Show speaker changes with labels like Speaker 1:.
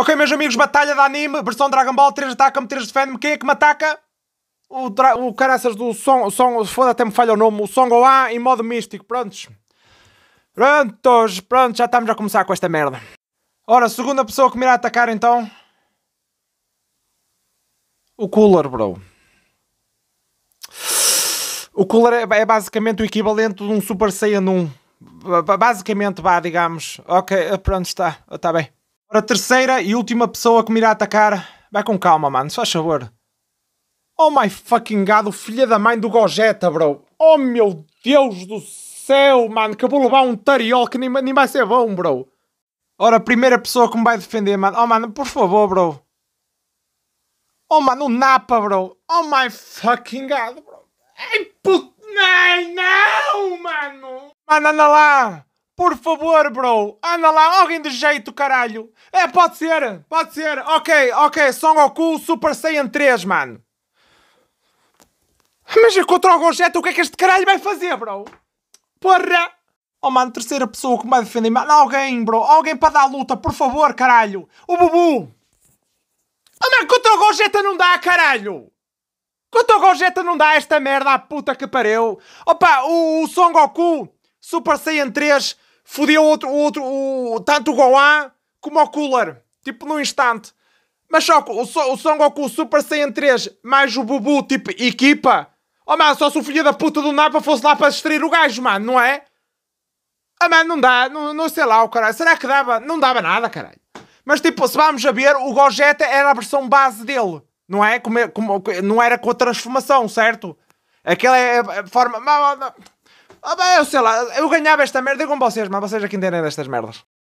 Speaker 1: Ok, meus amigos, batalha de anime, versão Dragon Ball, 3 ataca-me, 3 defende-me. Quem é que me ataca? O, dra... o essas do som, som foda até me falha o nome, o A em modo místico, prontos? Prontos, prontos, já estamos a começar com esta merda. Ora, segunda pessoa que me irá atacar então. O Cooler, bro. O Cooler é, é basicamente o equivalente de um Super Saiyan 1. Basicamente, vá, digamos. Ok, pronto, está, está bem. Para a terceira e última pessoa que me irá atacar, vai com calma, mano, se faz favor. Oh my fucking god, o filho da mãe do Gojeta, bro. Oh meu Deus do céu, mano, que eu vou levar um tariol que nem, nem vai ser bom, bro. Ora, a primeira pessoa que me vai defender, mano. Oh, mano, por favor, bro. Oh, mano, o Napa, bro. Oh my fucking god, bro. Ai, puto. Não, não, mano. Mano, anda lá. Por favor, bro! Anda lá, alguém de jeito, caralho! É, pode ser! Pode ser! Ok, ok, Son Goku Super Saiyan 3, mano! Mas contra o Gogeta, o que é que este caralho vai fazer, bro? Porra! Oh, mano, terceira pessoa que me vai defender. Mano, alguém, bro! Alguém para dar a luta, por favor, caralho! O Bubu! Oh, mano, contra o Gogeta não dá, caralho! Contra o Gogeta não dá esta merda, a puta que pariu! Opa, o, o Son Goku Super Saiyan 3 fodia outro, outro, o, tanto o Gohan como o Cooler. Tipo, num instante. Mas só o, o Son Goku Super Saiyan 3 mais o Bubu, tipo, equipa. Oh, mano, só se o filho da puta do Napa fosse lá para destruir o gajo, mano, não é? Ah, mano, não dá. Não, não sei lá, o caralho. Será que dava? Não dava nada, caralho. Mas, tipo, se vamos a ver, o Gogeta era a versão base dele. Não é? Como, é, como, não era com a transformação, certo? Aquela é a forma... Ah, bem, eu sei lá, eu ganhava esta merda com vocês, mas vocês é que entendem destas merdas.